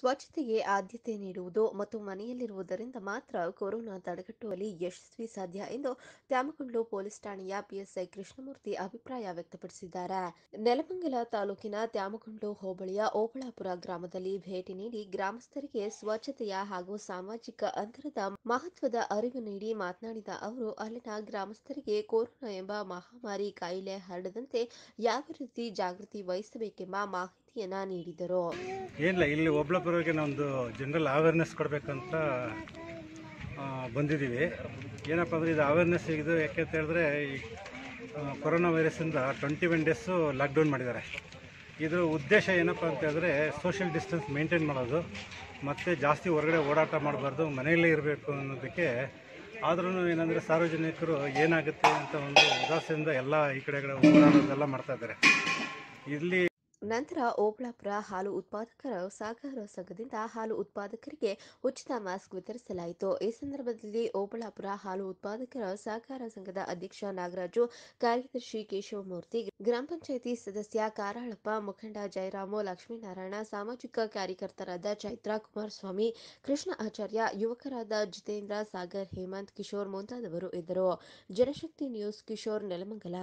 ಸ್ವಚ್ಛತೆಗೆ ಆದ್ಯತೆ ನೀಡುವುದು ಮತ್ತು ಮನೆಯಲ್ಲಿರುವುದರಿಂದ ಮಾತ್ರ ಕೊರೋನಾ ತಡೆಗಟ್ಟುವಲ್ಲಿ ಯಶಸ್ವಿ ಸಾಧ್ಯ ಎಂದು ತ್ಯಾಮಕೊಂಡ್ಲು ಪೊಲೀಸ್ ಠಾಣೆಯ ಪಿಎಸ್ಐ ಕೃಷ್ಣಮೂರ್ತಿ ಅಭಿಪ್ರಾಯ ವ್ಯಕ್ತಪಡಿಸಿದ್ದಾರೆ ನೆಲಮಂಗಲ ತಾಲೂಕಿನ ತ್ಯಾಮಕೊಂಡ್ಲು ಹೋಬಳಿಯ ಓಬಳಾಪುರ ಗ್ರಾಮದಲ್ಲಿ ಭೇಟಿ ನೀಡಿ ಗ್ರಾಮಸ್ಥರಿಗೆ ಸ್ವಚ್ಛತೆಯ ಹಾಗೂ ಸಾಮಾಜಿಕ ಅಂತರದ ಮಹತ್ವದ ಅರಿವು ನೀಡಿ ಮಾತನಾಡಿದ ಅವರು ಅಲ್ಲಿನ ಗ್ರಾಮಸ್ಥರಿಗೆ ಕೊರೋನಾ ಎಂಬ ಮಹಾಮಾರಿ ಕಾಯಿಲೆ ಹರಡದಂತೆ ಯಾವ ರೀತಿ ಜಾಗೃತಿ ವಹಿಸಬೇಕೆಂಬ ಮಾಹಿತಿ ಮಾಹಿತಿಯನ್ನ ನೀಡಿದರು ಏನಿಲ್ಲ ಇಲ್ಲಿ ಪರವಾಗಿ ಒಂದು ಜನರಲ್ ಅವೇರ್ನೆಸ್ ಕೊಡಬೇಕಂತ ಬಂದಿದ್ದೀವಿ ಏನಪ್ಪ ಅಂದರೆ ಇದು ಅವೇರ್ನೆಸ್ ಇದು ಯಾಕೆ ಅಂತ ಹೇಳಿದ್ರೆ ಈ ಕೊರೋನಾ ವೈರಸಿಂದ ಟ್ವೆಂಟಿ ಒನ್ ಡೇಸು ಲಾಕ್ಡೌನ್ ಮಾಡಿದ್ದಾರೆ ಇದರ ಉದ್ದೇಶ ಏನಪ್ಪ ಅಂತ ಹೇಳಿದ್ರೆ ಸೋಷಿಯಲ್ ಡಿಸ್ಟೆನ್ಸ್ ಮೇಂಟೈನ್ ಮಾಡೋದು ಮತ್ತು ಜಾಸ್ತಿ ಹೊರಗಡೆ ಓಡಾಟ ಮಾಡಬಾರ್ದು ಮನೆಯಲ್ಲೇ ಇರಬೇಕು ಅನ್ನೋದಕ್ಕೆ ಆದ್ರೂ ಏನಂದರೆ ಸಾರ್ವಜನಿಕರು ಏನಾಗುತ್ತೆ ಅಂತ ಒಂದು ಉದಾಸೆಯಿಂದ ಎಲ್ಲ ಈ ಕಡೆ ಕಡೆ ಓಡಾಡೋದೆಲ್ಲ ಮಾಡ್ತಾಯಿದ್ದಾರೆ ಇಲ್ಲಿ ನಂತರ ಓಬಳಾಪುರ ಹಾಲು ಉತ್ಪಾದಕರ ಸಹಕಾರ ಸಂಘದಿಂದ ಹಾಲು ಉತ್ಪಾದಕರಿಗೆ ಉಚಿತ ಮಾಸ್ಕ್ ವಿತರಿಸಲಾಯಿತು ಈ ಸಂದರ್ಭದಲ್ಲಿ ಓಬಳಾಪುರ ಹಾಲು ಉತ್ಪಾದಕರ ಸಹಕಾರ ಸಂಘದ ಅಧ್ಯಕ್ಷ ನಾಗರಾಜು ಕಾರ್ಯದರ್ಶಿ ಕೇಶವಮೂರ್ತಿ ಗ್ರಾಮ ಪಂಚಾಯಿತಿ ಸದಸ್ಯ ಕಾರಾಳಪ್ಪ ಮುಖಂಡ ಜಯರಾಮು ಲಕ್ಷ್ಮೀನಾರಾಯಣ ಸಾಮಾಜಿಕ ಕಾರ್ಯಕರ್ತರಾದ ಚೈತ್ರಾ ಕುಮಾರಸ್ವಾಮಿ ಕೃಷ್ಣ ಆಚಾರ್ಯ ಯುವಕರಾದ ಜಿತೇಂದ್ರ ಸಾಗರ್ ಹೇಮಂತ್ ಕಿಶೋರ್ ಮುಂತಾದವರು ಇದ್ದರು ಜನಶಕ್ತಿ ನ್ಯೂಸ್ ಕಿಶೋರ್ ನೆಲಮಂಗಲ